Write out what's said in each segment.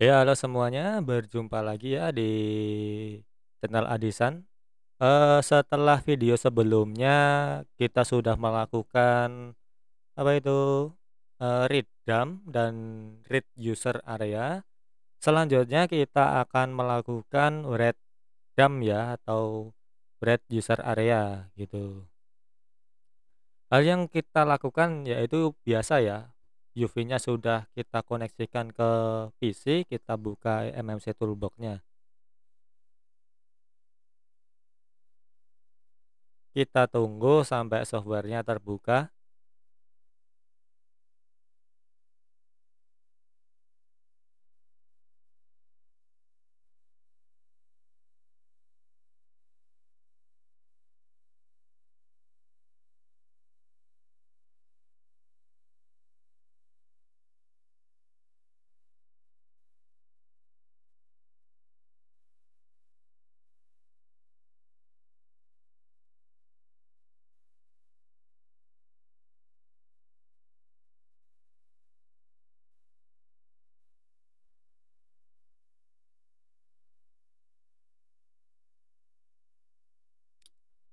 Ya, halo semuanya, berjumpa lagi ya di channel Adisan. Eh, setelah video sebelumnya kita sudah melakukan apa itu eh, read dump dan read user area. Selanjutnya kita akan melakukan read dump ya atau read user area gitu. Hal yang kita lakukan yaitu biasa ya, UV-nya sudah kita koneksikan ke PC, kita buka MMC toolbox-nya. Kita tunggu sampai softwarenya terbuka.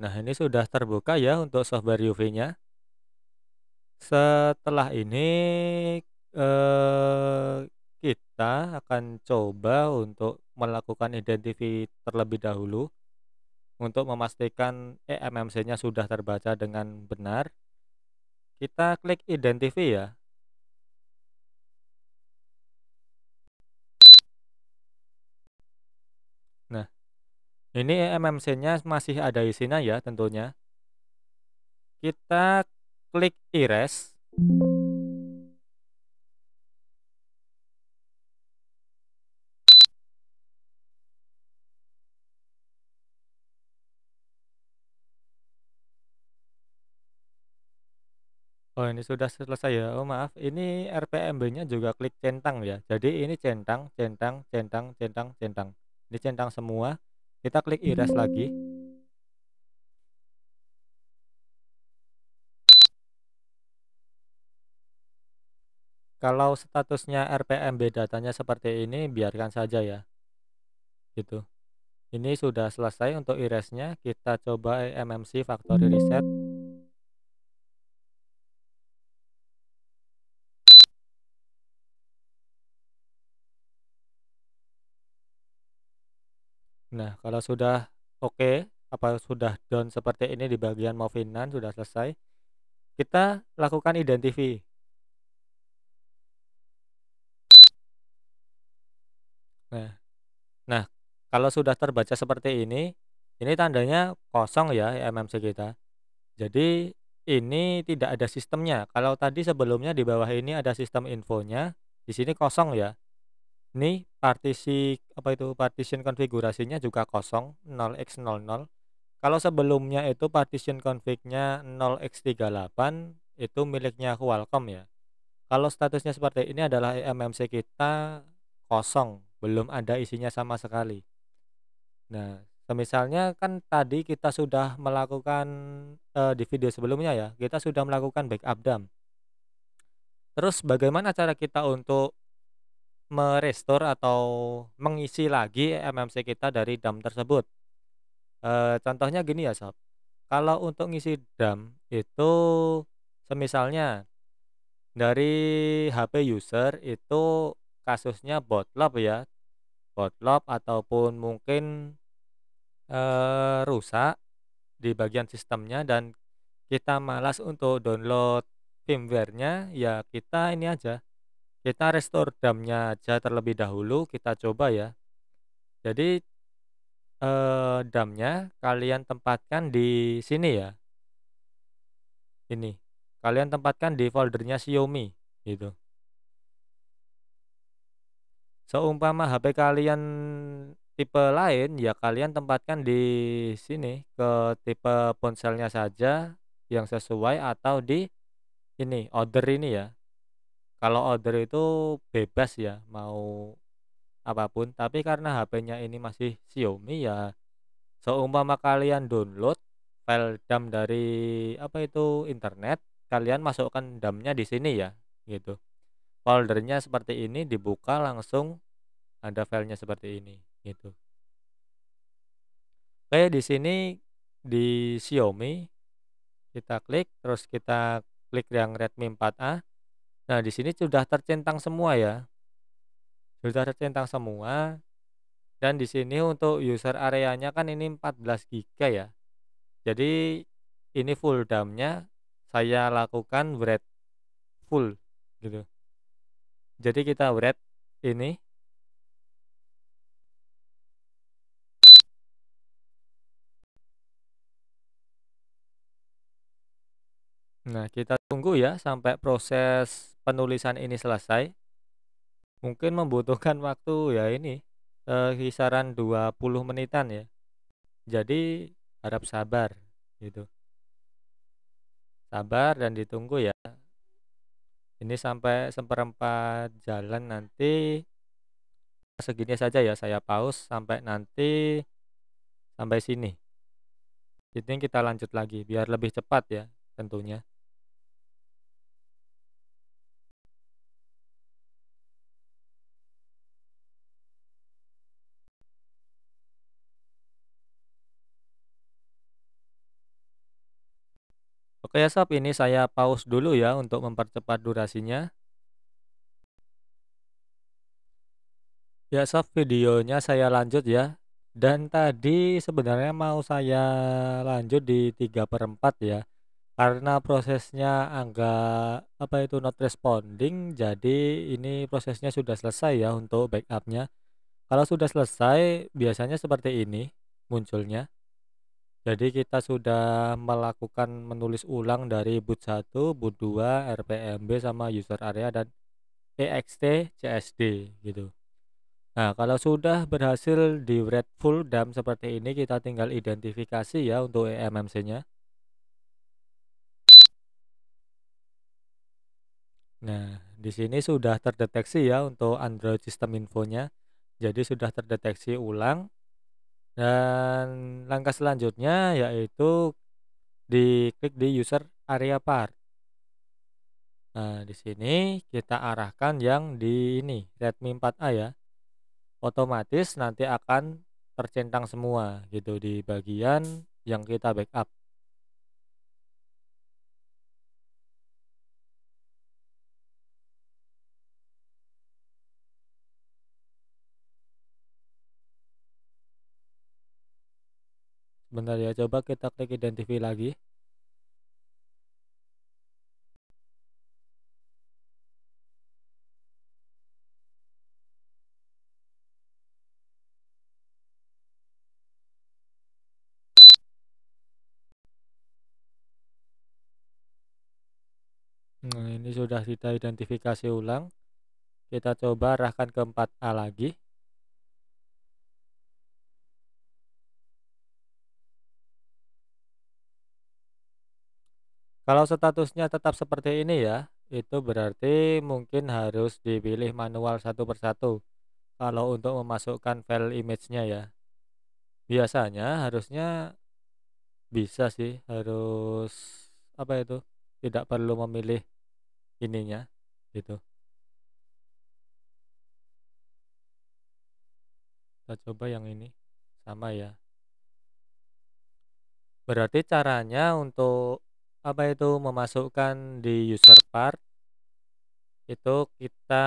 Nah, ini sudah terbuka ya untuk software UV-nya. Setelah ini eh, kita akan coba untuk melakukan identifi terlebih dahulu untuk memastikan EMMC-nya sudah terbaca dengan benar. Kita klik identifi ya. Ini MMC-nya masih ada isinya ya tentunya. Kita klik erase. Oh ini sudah selesai ya. Oh maaf, ini RPMB-nya juga klik centang ya. Jadi ini centang, centang, centang, centang, centang. Ini centang semua. Kita klik iras lagi. Kalau statusnya RPMB datanya seperti ini, biarkan saja ya. Gitu. Ini sudah selesai untuk iresnya. Kita coba e MMC factory reset. Nah, kalau sudah oke, okay, apa sudah down seperti ini di bagian Movinan sudah selesai, kita lakukan identifi. Nah, nah kalau sudah terbaca seperti ini, ini tandanya kosong ya MMC kita. Jadi ini tidak ada sistemnya. Kalau tadi sebelumnya di bawah ini ada sistem infonya, di sini kosong ya. Ini partisi apa itu partition konfigurasinya juga kosong 0x00. Kalau sebelumnya itu partition config-nya 0x38 itu miliknya Qualcomm ya. Kalau statusnya seperti ini adalah e mmc kita kosong, belum ada isinya sama sekali. Nah, misalnya kan tadi kita sudah melakukan eh, di video sebelumnya ya, kita sudah melakukan backup dump. Terus bagaimana cara kita untuk merestore atau mengisi lagi MMC kita dari dam tersebut. E, contohnya gini ya sob, kalau untuk ngisi dam itu semisalnya dari HP user itu kasusnya botlop ya, botlop ataupun mungkin e, rusak di bagian sistemnya dan kita malas untuk download firmware-nya ya kita ini aja kita restore damnya aja terlebih dahulu, kita coba ya. Jadi eh, damnya kalian tempatkan di sini ya. Ini. Kalian tempatkan di foldernya Xiaomi gitu. Seumpama HP kalian tipe lain ya kalian tempatkan di sini ke tipe ponselnya saja yang sesuai atau di ini order ini ya kalau order itu bebas ya, mau apapun. Tapi karena HP-nya ini masih Xiaomi ya, seumpama kalian download file dam dari apa itu internet, kalian masukkan damnya di sini ya, gitu. Foldernya seperti ini dibuka langsung ada filenya seperti ini, gitu. Oke, di sini di Xiaomi kita klik terus kita klik yang Redmi 4A Nah, di sini sudah tercentang semua ya. Sudah tercentang semua. Dan di sini untuk user areanya kan ini 14 GB ya. Jadi ini full damnya saya lakukan red full gitu. Jadi kita red ini Nah, kita tunggu ya sampai proses penulisan ini selesai mungkin membutuhkan waktu ya ini eh, kisaran 20 menitan ya jadi harap sabar gitu sabar dan ditunggu ya ini sampai seperempat jalan nanti segini saja ya saya pause sampai nanti sampai sini jadi kita lanjut lagi biar lebih cepat ya tentunya Oke ya sob, ini saya pause dulu ya untuk mempercepat durasinya. Ya sob, videonya saya lanjut ya. Dan tadi sebenarnya mau saya lanjut di 3 per 4 ya. Karena prosesnya agak apa itu not responding, jadi ini prosesnya sudah selesai ya untuk backupnya. Kalau sudah selesai, biasanya seperti ini munculnya. Jadi kita sudah melakukan menulis ulang dari boot 1, boot 2, RPMB sama user area dan ext csd gitu. Nah, kalau sudah berhasil di read full dam seperti ini kita tinggal identifikasi ya untuk EMMC-nya. Nah, di sini sudah terdeteksi ya untuk Android system infonya. Jadi sudah terdeteksi ulang dan langkah selanjutnya yaitu di klik di user area part. Nah, di sini kita arahkan yang di ini Redmi 4A ya. Otomatis nanti akan tercentang semua gitu di bagian yang kita backup. sebentar ya coba kita klik identify lagi Nah, ini sudah kita identifikasi ulang. Kita coba arahkan ke 4A lagi. Kalau statusnya tetap seperti ini ya, itu berarti mungkin harus dipilih manual satu persatu kalau untuk memasukkan file image-nya ya. Biasanya harusnya bisa sih, harus apa itu? Tidak perlu memilih ininya gitu. Kita coba yang ini sama ya. Berarti caranya untuk apa itu memasukkan di user part itu kita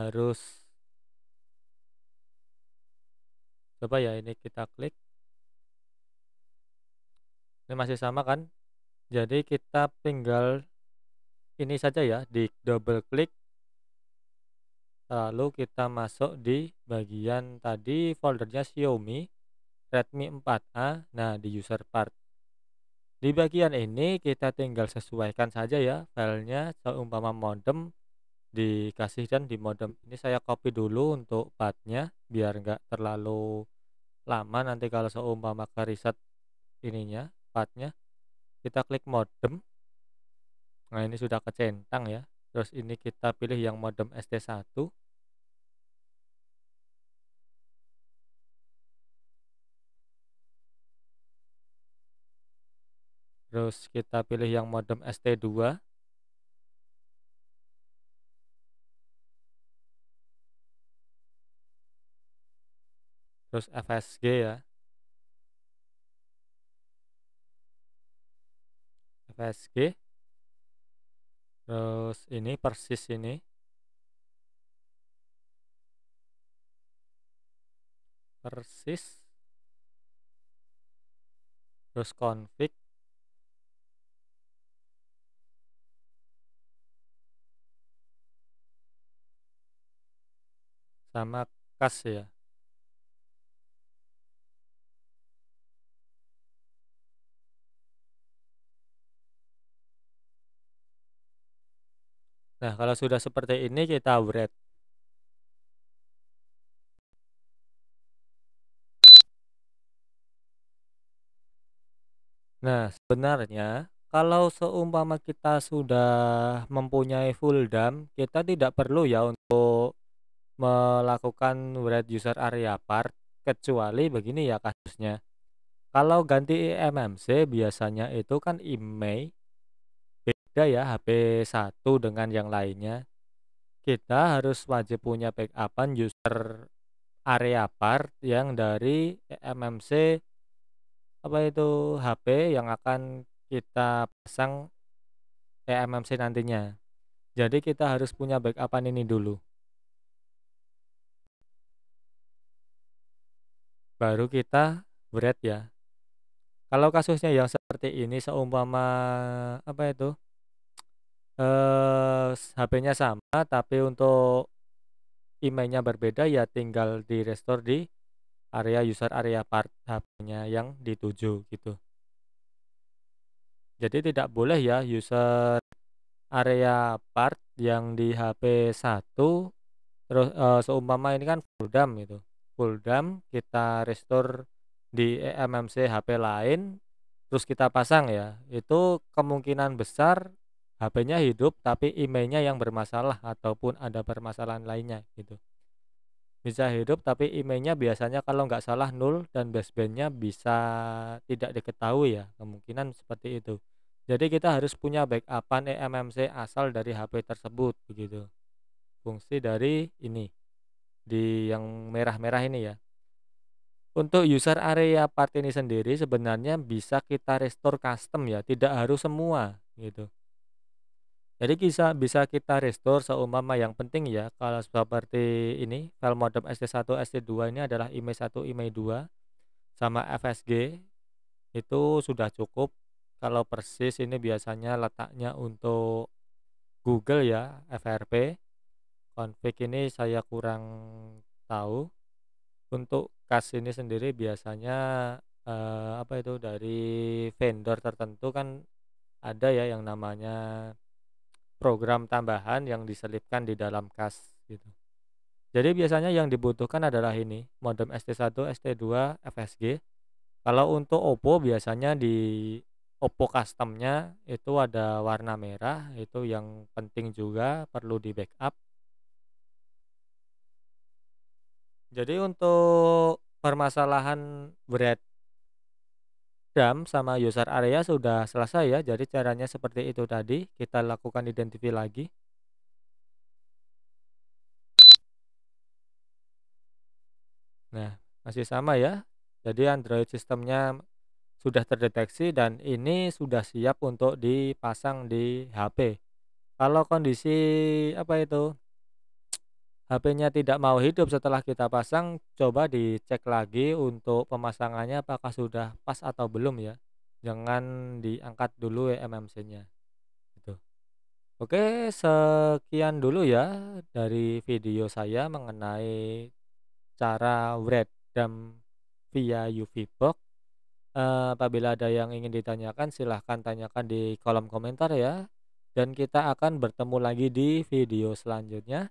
harus coba ya ini kita klik ini masih sama kan jadi kita tinggal ini saja ya di double klik lalu kita masuk di bagian tadi foldernya Xiaomi Redmi 4A nah di user part di bagian ini kita tinggal sesuaikan saja ya filenya seumpama modem dikasih dan di modem ini saya copy dulu untuk partnya biar nggak terlalu lama nanti kalau seumpama ke riset ininya partnya kita klik modem nah ini sudah kecentang ya terus ini kita pilih yang modem ST1 Terus kita pilih yang modem ST2. Terus FSG ya. FSG. Terus ini persis ini. Persis. Terus config. Sama kas ya? Nah, kalau sudah seperti ini kita write. Nah, sebenarnya kalau seumpama kita sudah mempunyai full dam, kita tidak perlu ya untuk melakukan red user area part kecuali begini ya kasusnya kalau ganti MMC biasanya itu kan IMEI beda ya HP 1 dengan yang lainnya kita harus wajib punya backupan user area part yang dari MMC apa itu HP yang akan kita pasang mmc nantinya jadi kita harus punya backupan ini dulu baru kita bread ya. Kalau kasusnya yang seperti ini seumpama apa itu? eh HP-nya sama tapi untuk IM-nya berbeda ya tinggal di restore di area user area part HP-nya yang dituju gitu. Jadi tidak boleh ya user area part yang di HP 1 terus e, seumpama ini kan full dump gitu. Full Dam kita restore di e MMC HP lain terus kita pasang ya itu kemungkinan besar HP-nya hidup tapi emailnya yang bermasalah ataupun ada permasalahan lainnya gitu bisa hidup tapi emailnya biasanya kalau nggak salah nol dan basebandnya bisa tidak diketahui ya kemungkinan seperti itu jadi kita harus punya backupan eMMC asal dari HP tersebut begitu fungsi dari ini di yang merah-merah ini ya. Untuk user area part ini sendiri sebenarnya bisa kita restore custom ya, tidak harus semua gitu. Jadi bisa bisa kita restore seumpama yang penting ya kalau seperti ini file modem ST1 ST2 ini adalah IMEI1 IMEI2 sama FSG itu sudah cukup kalau persis ini biasanya letaknya untuk Google ya FRP Konflik ini saya kurang tahu. Untuk kas ini sendiri biasanya, eh, apa itu, dari vendor tertentu kan ada ya yang namanya program tambahan yang diselipkan di dalam kas gitu. Jadi biasanya yang dibutuhkan adalah ini, modem ST1, ST2, FSG. Kalau untuk Oppo biasanya di Oppo customnya itu ada warna merah, itu yang penting juga perlu di backup. Jadi untuk permasalahan berat Dam sama user area sudah selesai ya. Jadi caranya seperti itu tadi. Kita lakukan identifikasi. lagi. Nah, masih sama ya. Jadi Android sistemnya sudah terdeteksi dan ini sudah siap untuk dipasang di HP. Kalau kondisi apa itu HP-nya tidak mau hidup setelah kita pasang, coba dicek lagi untuk pemasangannya apakah sudah pas atau belum ya. Jangan diangkat dulu ya e MMC-nya. Gitu. Oke, sekian dulu ya dari video saya mengenai cara red dump via UV box. Eh, apabila ada yang ingin ditanyakan silahkan tanyakan di kolom komentar ya. Dan kita akan bertemu lagi di video selanjutnya.